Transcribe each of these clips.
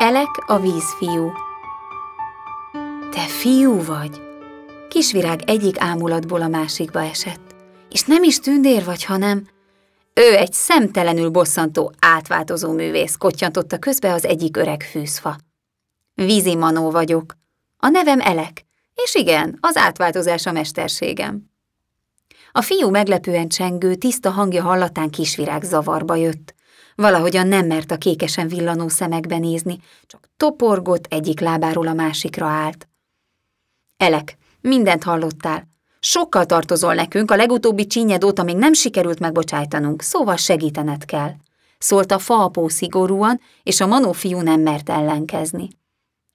Elek a vízfiú. Te fiú vagy! Kisvirág egyik ámulatból a másikba esett. És nem is tündér vagy, hanem... Ő egy szemtelenül bosszantó, átváltozó művész, kotyantotta közbe az egyik öreg fűzfa. Vízi Manó vagyok. A nevem Elek, és igen, az átváltozás a mesterségem. A fiú meglepően csengő, tiszta hangja hallatán kisvirág zavarba jött. Valahogyan nem mert a kékesen villanó szemekbe nézni, csak toporgott egyik lábáról a másikra állt. Elek, mindent hallottál. Sokkal tartozol nekünk, a legutóbbi csínyed óta még nem sikerült megbocsájtanunk, szóval segítened kell. Szólt a faapó szigorúan, és a manó fiú nem mert ellenkezni.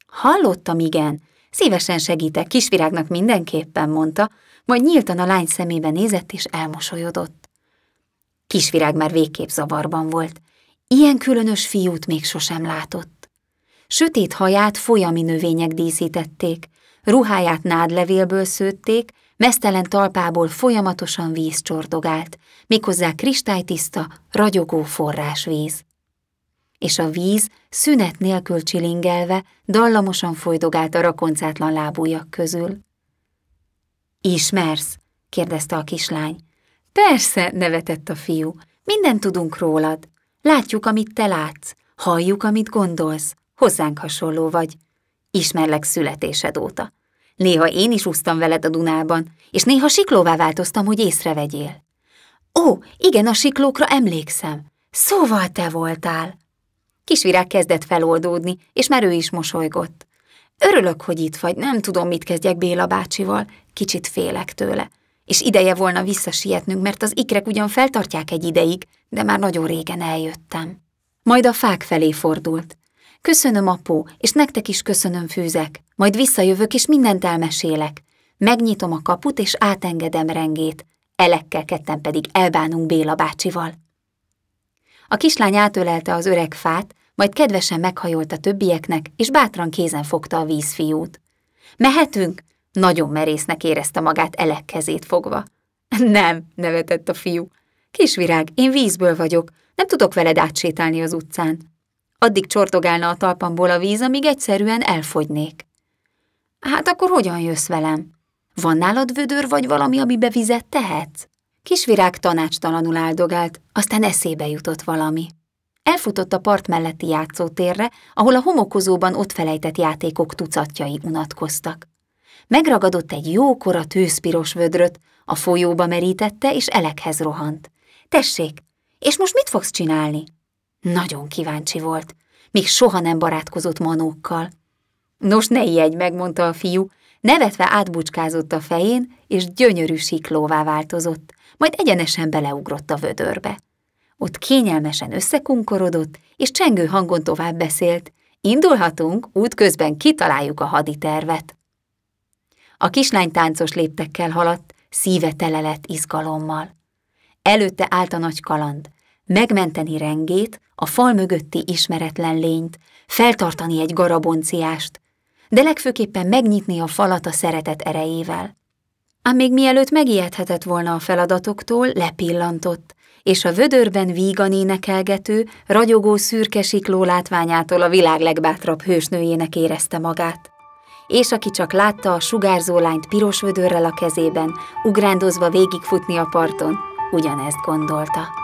Hallottam, igen. Szívesen segítek, kisvirágnak mindenképpen, mondta, majd nyíltan a lány szemébe nézett és elmosolyodott. Kisvirág már végképp zavarban volt. Ilyen különös fiút még sosem látott. Sötét haját folyami növények díszítették, ruháját nádlevélből szőtték, mesztelen talpából folyamatosan víz csordogált, méghozzá kristálytiszta, ragyogó forrásvíz. És a víz szünet nélkül csilingelve dallamosan folydogált a rakoncátlan lábújak közül. Ismersz? kérdezte a kislány. Persze, nevetett a fiú, mindent tudunk rólad. Látjuk, amit te látsz, halljuk, amit gondolsz, hozzánk hasonló vagy. Ismerlek születésed óta. Néha én is úsztam veled a Dunában, és néha siklóvá változtam, hogy észrevegyél. Ó, igen, a siklókra emlékszem. Szóval te voltál. Kisvirág kezdett feloldódni, és már ő is mosolygott. Örülök, hogy itt vagy, nem tudom, mit kezdjek Béla bácsival, kicsit félek tőle és ideje volna visszasietnünk, mert az ikrek ugyan feltartják egy ideig, de már nagyon régen eljöttem. Majd a fák felé fordult. Köszönöm, apó, és nektek is köszönöm, fűzek. Majd visszajövök, és mindent elmesélek. Megnyitom a kaput, és átengedem rengét. Elekkel ketten pedig elbánunk Béla bácsival. A kislány átölelte az öreg fát, majd kedvesen meghajolt a többieknek, és bátran kézen fogta a vízfiút. Mehetünk? Nagyon merésznek érezte magát Elek kezét fogva. Nem, nevetett a fiú. Kisvirág, én vízből vagyok, nem tudok veled átsétálni az utcán. Addig csortogálna a talpamból a víz, amíg egyszerűen elfogynék. Hát akkor hogyan jössz velem? Van nálad vödör vagy valami, amibe vizet tehetsz? Kisvirág tanácstalanul áldogált, aztán eszébe jutott valami. Elfutott a part melletti játszótérre, ahol a homokozóban ott felejtett játékok tucatjai unatkoztak megragadott egy jókora tőzpiros vödröt, a folyóba merítette, és elekhez rohant. Tessék, és most mit fogsz csinálni? Nagyon kíváncsi volt. Még soha nem barátkozott manókkal. Nos, ne ijedj meg, mondta a fiú, nevetve átbucskázott a fején, és gyönyörű siklóvá változott, majd egyenesen beleugrott a vödörbe. Ott kényelmesen összekunkorodott, és csengő hangon tovább beszélt. Indulhatunk, útközben kitaláljuk a haditervet. A kislány táncos léptekkel haladt, szíve tele lett izgalommal. Előtte állt a nagy kaland, megmenteni rengét, a fal mögötti ismeretlen lényt, feltartani egy garabonciást, de legfőképpen megnyitni a falat a szeretet erejével. Ám még mielőtt megijedhetett volna a feladatoktól, lepillantott, és a vödörben vígan énekelgető, ragyogó szürke sikló látványától a világ legbátrabb hősnőjének érezte magát és aki csak látta a sugárzó lányt piros vödörrel a kezében, ugrándozva végigfutni a parton, ugyanezt gondolta.